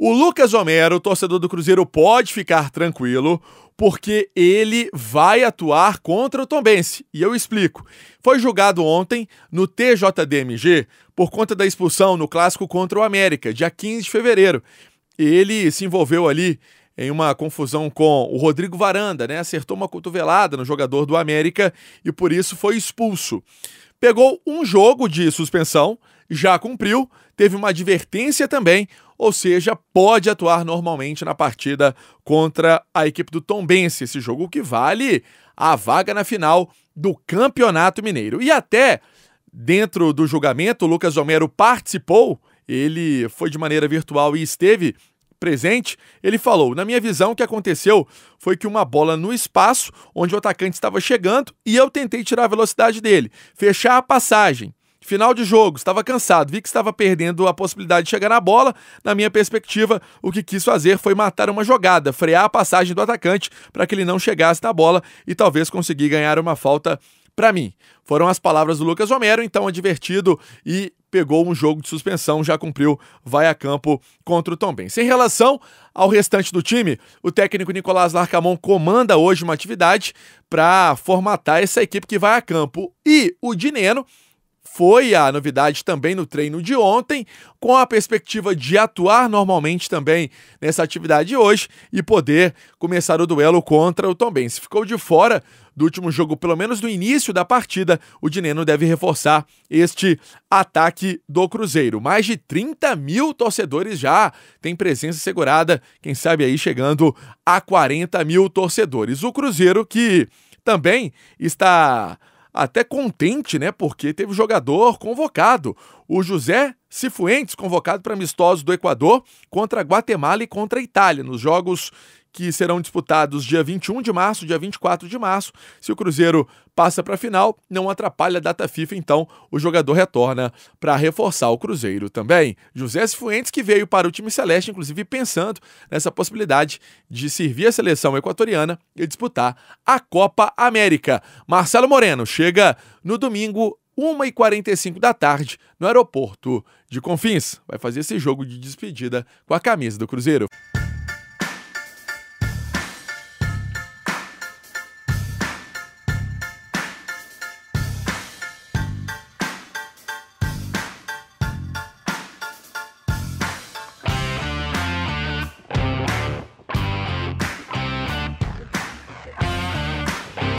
O Lucas Homero, torcedor do Cruzeiro, pode ficar tranquilo, porque ele vai atuar contra o Tombense. E eu explico. Foi julgado ontem no TJDMG por conta da expulsão no clássico contra o América, dia 15 de fevereiro. Ele se envolveu ali em uma confusão com o Rodrigo Varanda, né? Acertou uma cotovelada no jogador do América e por isso foi expulso. Pegou um jogo de suspensão, já cumpriu, teve uma advertência também ou seja, pode atuar normalmente na partida contra a equipe do Tombense, esse jogo que vale a vaga na final do Campeonato Mineiro. E até dentro do julgamento, o Lucas Romero participou, ele foi de maneira virtual e esteve presente, ele falou: Na minha visão, o que aconteceu foi que uma bola no espaço, onde o atacante estava chegando, e eu tentei tirar a velocidade dele, fechar a passagem. Final de jogo, estava cansado, vi que estava perdendo a possibilidade de chegar na bola. Na minha perspectiva, o que quis fazer foi matar uma jogada, frear a passagem do atacante para que ele não chegasse na bola e talvez conseguir ganhar uma falta para mim. Foram as palavras do Lucas Romero, então advertido e pegou um jogo de suspensão, já cumpriu, vai a campo contra o Tombense. Em relação ao restante do time, o técnico Nicolás Larcamon comanda hoje uma atividade para formatar essa equipe que vai a campo. E o Dineno foi a novidade também no treino de ontem, com a perspectiva de atuar normalmente também nessa atividade hoje e poder começar o duelo contra o se Ficou de fora do último jogo, pelo menos no início da partida, o Dineno deve reforçar este ataque do Cruzeiro. Mais de 30 mil torcedores já tem presença segurada, quem sabe aí chegando a 40 mil torcedores. O Cruzeiro que também está até contente, né? Porque teve jogador convocado, o José Cifuentes convocado para amistosos do Equador contra Guatemala e contra Itália nos jogos que serão disputados dia 21 de março, dia 24 de março. Se o Cruzeiro passa para a final, não atrapalha a data FIFA, então o jogador retorna para reforçar o Cruzeiro também. José Cifuentes, que veio para o time celeste, inclusive pensando nessa possibilidade de servir a seleção equatoriana e disputar a Copa América. Marcelo Moreno chega no domingo 1h45 da tarde, no aeroporto de Confins. Vai fazer esse jogo de despedida com a camisa do Cruzeiro.